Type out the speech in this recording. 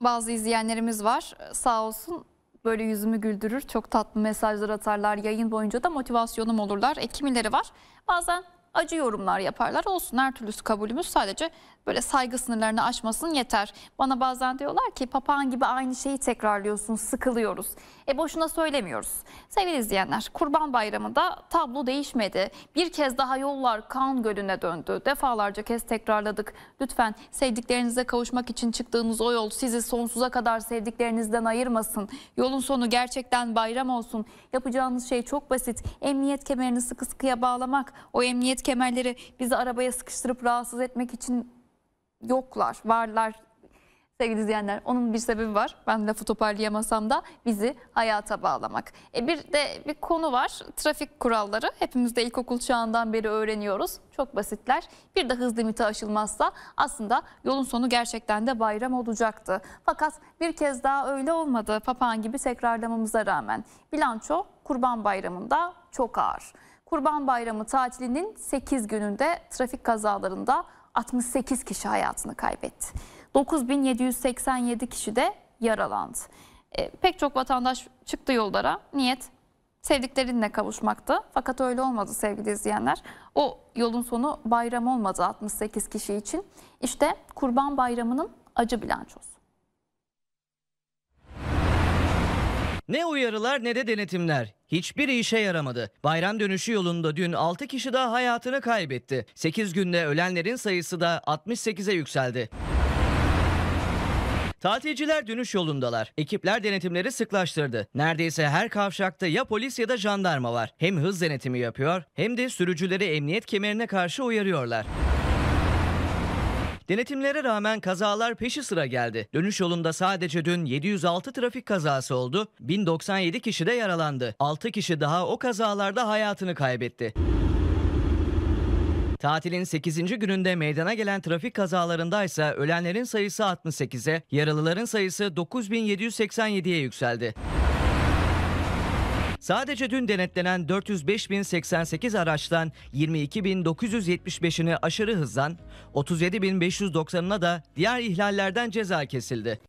bazı izleyenlerimiz var sağ olsun böyle yüzümü güldürür çok tatlı mesajlar atarlar yayın boyunca da motivasyonum olurlar. E kimileri var bazen acı yorumlar yaparlar. Olsun her türlüsü kabulümüz sadece böyle saygı sınırlarını aşmasın yeter. Bana bazen diyorlar ki papağan gibi aynı şeyi tekrarlıyorsun sıkılıyoruz. E boşuna söylemiyoruz. Sevgili izleyenler Kurban Bayramı'nda tablo değişmedi. Bir kez daha yollar kan gölüne döndü. Defalarca kez tekrarladık. Lütfen sevdiklerinize kavuşmak için çıktığınız o yol sizi sonsuza kadar sevdiklerinizden ayırmasın. Yolun sonu gerçekten bayram olsun. Yapacağınız şey çok basit. Emniyet kemerini sıkı sıkıya bağlamak. O emniyet emniyet kemerleri bizi arabaya sıkıştırıp rahatsız etmek için yoklar, varlar sevgili izleyenler. Onun bir sebebi var. Ben lafı toparlayamasam da bizi hayata bağlamak. E bir de bir konu var. Trafik kuralları. Hepimiz de ilkokul çağından beri öğreniyoruz. Çok basitler. Bir de hız limiti aşılmazsa aslında yolun sonu gerçekten de bayram olacaktı. Fakat bir kez daha öyle olmadı. Papağan gibi tekrarlamamıza rağmen. Bilanço Kurban Bayramı'nda çok ağır. Kurban Bayramı tatilinin 8 gününde trafik kazalarında 68 kişi hayatını kaybetti. 9787 kişi de yaralandı. E, pek çok vatandaş çıktı yollara. Niyet sevdiklerinle kavuşmaktı. Fakat öyle olmadı sevgili izleyenler. O yolun sonu bayram olmadı 68 kişi için. İşte Kurban Bayramı'nın acı bilançosu. Ne uyarılar ne de denetimler. hiçbir işe yaramadı. Bayram dönüşü yolunda dün 6 kişi daha hayatını kaybetti. 8 günde ölenlerin sayısı da 68'e yükseldi. Tatilciler dönüş yolundalar. Ekipler denetimleri sıklaştırdı. Neredeyse her kavşakta ya polis ya da jandarma var. Hem hız denetimi yapıyor hem de sürücüleri emniyet kemerine karşı uyarıyorlar. Denetimlere rağmen kazalar peşi sıra geldi. Dönüş yolunda sadece dün 706 trafik kazası oldu. 1097 kişi de yaralandı. 6 kişi daha o kazalarda hayatını kaybetti. Tatilin 8. gününde meydana gelen trafik kazalarında ise ölenlerin sayısı 68'e, yaralıların sayısı 9787'ye yükseldi. Sadece dün denetlenen 405.088 araçtan 22.975'ini aşırı hızdan, 37.590'ına da diğer ihlallerden ceza kesildi.